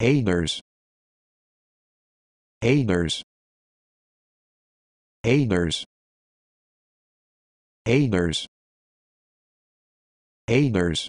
Ayers Ayers Ayers Ayers Ayers